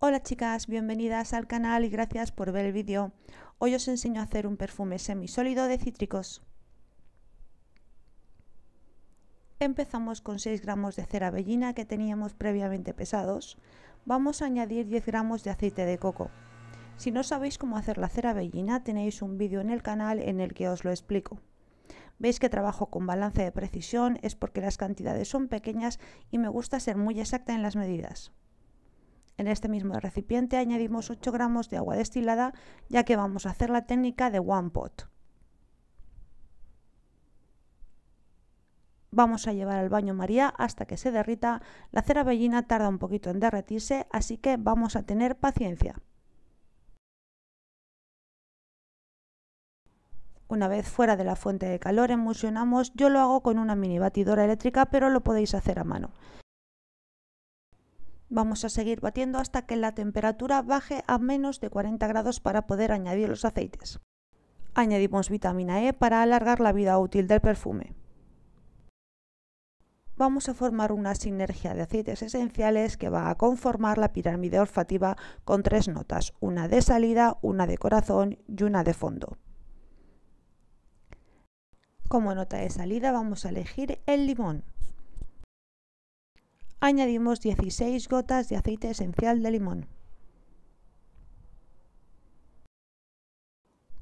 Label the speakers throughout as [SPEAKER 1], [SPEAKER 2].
[SPEAKER 1] Hola chicas, bienvenidas al canal y gracias por ver el vídeo. Hoy os enseño a hacer un perfume semisólido de cítricos. Empezamos con 6 gramos de cera bellina que teníamos previamente pesados. Vamos a añadir 10 gramos de aceite de coco. Si no sabéis cómo hacer la cera bellina, tenéis un vídeo en el canal en el que os lo explico. Veis que trabajo con balance de precisión, es porque las cantidades son pequeñas y me gusta ser muy exacta en las medidas. En este mismo recipiente añadimos 8 gramos de agua destilada ya que vamos a hacer la técnica de one pot. Vamos a llevar al baño María hasta que se derrita. La cera bellina tarda un poquito en derretirse, así que vamos a tener paciencia. Una vez fuera de la fuente de calor emulsionamos, yo lo hago con una mini batidora eléctrica, pero lo podéis hacer a mano. Vamos a seguir batiendo hasta que la temperatura baje a menos de 40 grados para poder añadir los aceites. Añadimos vitamina E para alargar la vida útil del perfume. Vamos a formar una sinergia de aceites esenciales que va a conformar la pirámide olfativa con tres notas, una de salida, una de corazón y una de fondo. Como nota de salida vamos a elegir el limón añadimos 16 gotas de aceite esencial de limón.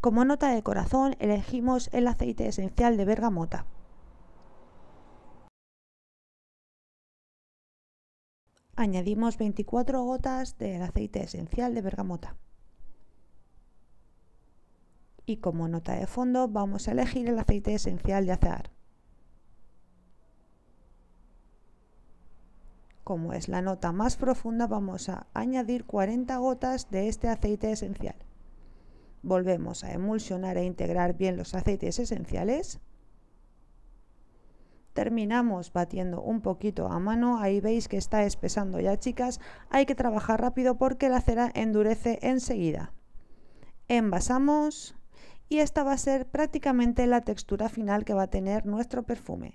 [SPEAKER 1] Como nota de corazón elegimos el aceite esencial de bergamota. Añadimos 24 gotas del aceite esencial de bergamota. Y como nota de fondo vamos a elegir el aceite esencial de azahar. Como es la nota más profunda, vamos a añadir 40 gotas de este aceite esencial. Volvemos a emulsionar e integrar bien los aceites esenciales. Terminamos batiendo un poquito a mano, ahí veis que está espesando ya chicas, hay que trabajar rápido porque la cera endurece enseguida. Envasamos y esta va a ser prácticamente la textura final que va a tener nuestro perfume.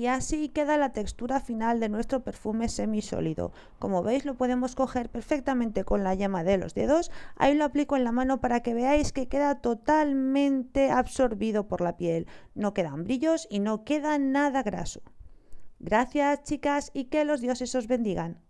[SPEAKER 1] y así queda la textura final de nuestro perfume semisólido. Como veis lo podemos coger perfectamente con la yema de los dedos, ahí lo aplico en la mano para que veáis que queda totalmente absorbido por la piel, no quedan brillos y no queda nada graso. Gracias chicas y que los dioses os bendigan.